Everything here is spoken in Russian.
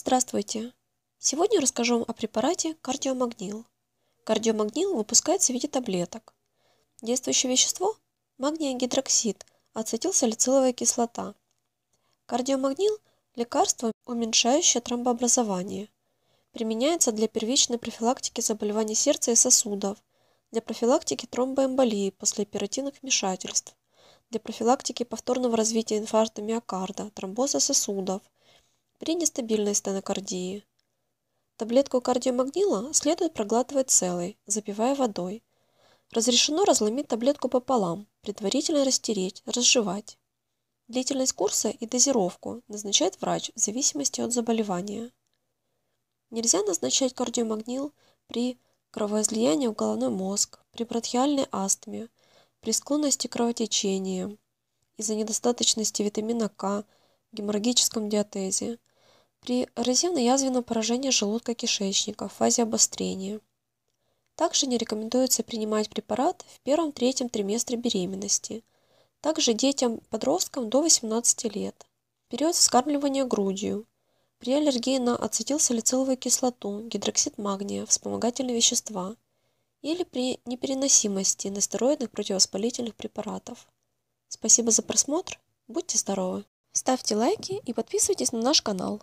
Здравствуйте! Сегодня расскажу вам о препарате кардиомагнил. Кардиомагнил выпускается в виде таблеток. Действующее вещество – магния гидроксид, ацетилсалициловая кислота. Кардиомагнил – лекарство, уменьшающее тромбообразование. Применяется для первичной профилактики заболеваний сердца и сосудов, для профилактики тромбоэмболии после оперативных вмешательств, для профилактики повторного развития инфаркта миокарда, тромбоза сосудов – при нестабильной стенокардии. Таблетку кардиомагнила следует проглатывать целой, запивая водой. Разрешено разломить таблетку пополам, предварительно растереть, разжевать. Длительность курса и дозировку назначает врач в зависимости от заболевания. Нельзя назначать кардиомагнил при кровоизлиянии в головной мозг, при бронхиальной астме, при склонности к кровотечению, из-за недостаточности витамина К, геморрагическом диатезе, при резервно-язвенном поражении желудка-кишечника в фазе обострения. Также не рекомендуется принимать препарат в первом-третьем триместре беременности. Также детям-подросткам до 18 лет. Период вскармливания грудью. При аллергии на ацетилсалициловую кислоту, гидроксид магния, вспомогательные вещества или при непереносимости нестероидных противовоспалительных препаратов. Спасибо за просмотр, будьте здоровы! Ставьте лайки и подписывайтесь на наш канал.